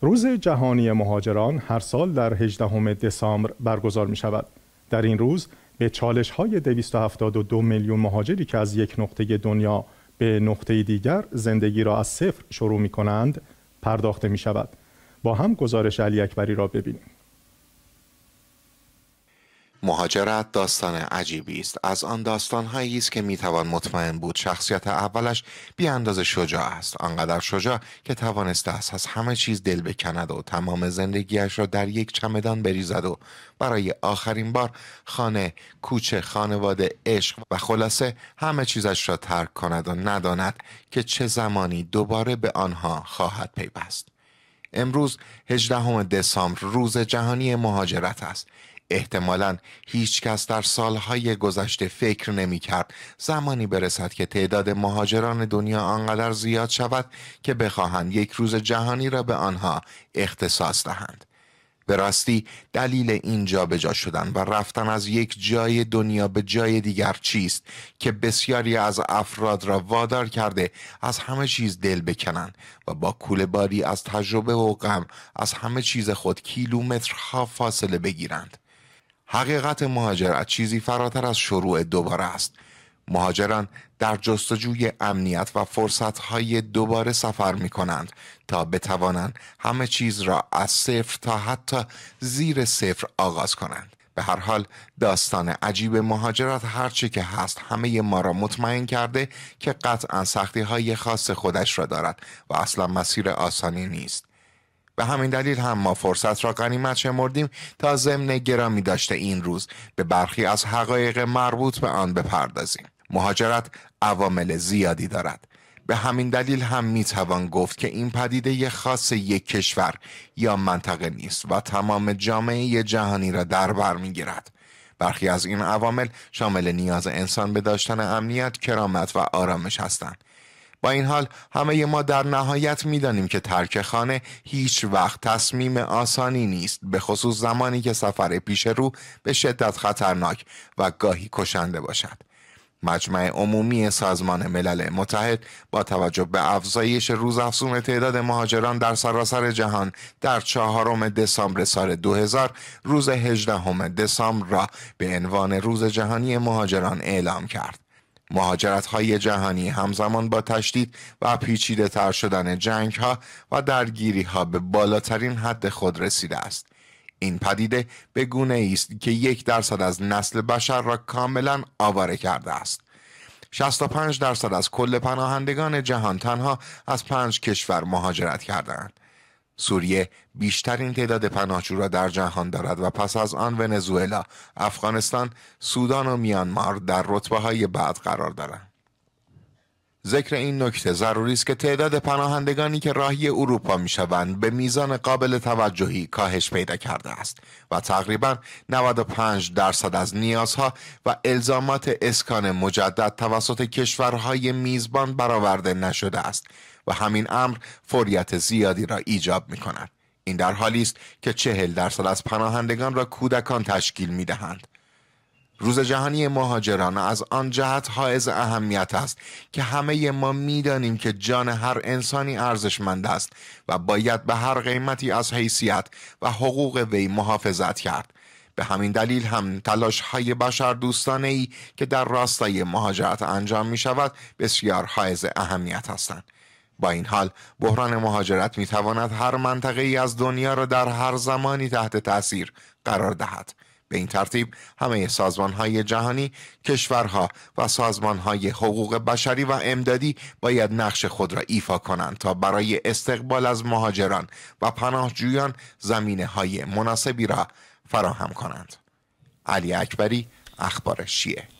روز جهانی مهاجران هر سال در 18 دسامبر برگزار می شود. در این روز به چالش های 272 میلیون مهاجری که از یک نقطه دنیا به نقطه دیگر زندگی را از صفر شروع می کنند پرداخته می شود. با هم گزارش علی اکبری را ببینیم. مهاجرت داستان عجیبی است از آن هایی است که میتوان مطمئن بود شخصیت اولش بی اندازه شجاع است آنقدر شجاع که توانسته است از همه چیز دل بکند و تمام زندگیش را در یک چمدان بریزد و برای آخرین بار خانه کوچه خانواده عشق و خلاصه همه چیزش را ترک کند و نداند که چه زمانی دوباره به آنها خواهد پیوست امروز 18 دسامبر روز جهانی مهاجرت است احتمالا هیچکس در سالهای گذشته فکر نمی کرد زمانی برسد که تعداد مهاجران دنیا آنقدر زیاد شود که بخواهند یک روز جهانی را به آنها اختصاص دهند. به راستی دلیل این جا شدن و رفتن از یک جای دنیا به جای دیگر چیست که بسیاری از افراد را وادار کرده از همه چیز دل بکنند و با کل باری از تجربه و غم از همه چیز خود کیلومترها فاصله بگیرند حقیقت مهاجرت چیزی فراتر از شروع دوباره است مهاجران در جستجوی امنیت و فرصتهای دوباره سفر می کنند تا بتوانند همه چیز را از صفر تا حتی زیر صفر آغاز کنند به هر حال داستان عجیب مهاجرت هرچی که هست همه ما را مطمئن کرده که قطعا سختی های خاص خودش را دارد و اصلا مسیر آسانی نیست به همین دلیل هم ما فرصت را غنیمت شمردیم تا ضمن گرامی داشته این روز به برخی از حقایق مربوط به آن بپردازیم مهاجرت عوامل زیادی دارد به همین دلیل هم میتوان گفت که این پدیده خاص یک کشور یا منطقه نیست و تمام جامعه جهانی را در بر گیرد. برخی از این عوامل شامل نیاز انسان به داشتن امنیت، کرامت و آرامش هستند با این حال همه ما در نهایت میدانیم که ترک خانه هیچ وقت تصمیم آسانی نیست به خصوص زمانی که سفر پیش رو به شدت خطرناک و گاهی کشنده باشد مجمع عمومی سازمان ملل متحد با توجه به افزایش روزافزون تعداد مهاجران در سراسر جهان در چهارم دسامبر سال 2000 روز 18 دسامبر را به عنوان روز جهانی مهاجران اعلام کرد. مهاجرت های جهانی همزمان با تشدید و پیچیده تر شدن جنگ ها و درگیری ها به بالاترین حد خود رسیده است. این پدیده به گونه است که یک درصد از نسل بشر را کاملا آواره کرده است. 65 درصد از کل پناهندگان جهان تنها از پنج کشور مهاجرت کردند. سوریه بیشترین تعداد پناهجو را در جهان دارد و پس از آن ونزوئلا، افغانستان، سودان و میانمار در رتبه های بعد قرار دارند. ذکر این نکته ضروری است که تعداد پناهندگانی که راهی اروپا میشوند به میزان قابل توجهی کاهش پیدا کرده است و تقریبا 95 درصد از نیازها و الزامات اسکان مجدد توسط کشورهای میزبان برآورده نشده است و همین امر فوریت زیادی را ایجاب می کند. این در حالی است که چهل درصد از پناهندگان را کودکان تشکیل می دهند. روز جهانی مهاجران از آن جهت حائز اهمیت است که همه ما میدانیم که جان هر انسانی ارزشمند است و باید به هر قیمتی از حیثیت و حقوق وی محافظت کرد به همین دلیل هم تلاش های بشر دوستانه ای که در راستای مهاجرت انجام می شود بسیار حائز اهمیت هستند با این حال بحران مهاجرت می تواند هر منطقه ای از دنیا را در هر زمانی تحت تاثیر قرار دهد به این ترتیب همه سازمان های جهانی، کشورها و سازمان های حقوق بشری و امدادی باید نقش خود را ایفا کنند تا برای استقبال از مهاجران و پناهجویان زمینه های مناسبی را فراهم کنند. علی اکبری اخبار شیعه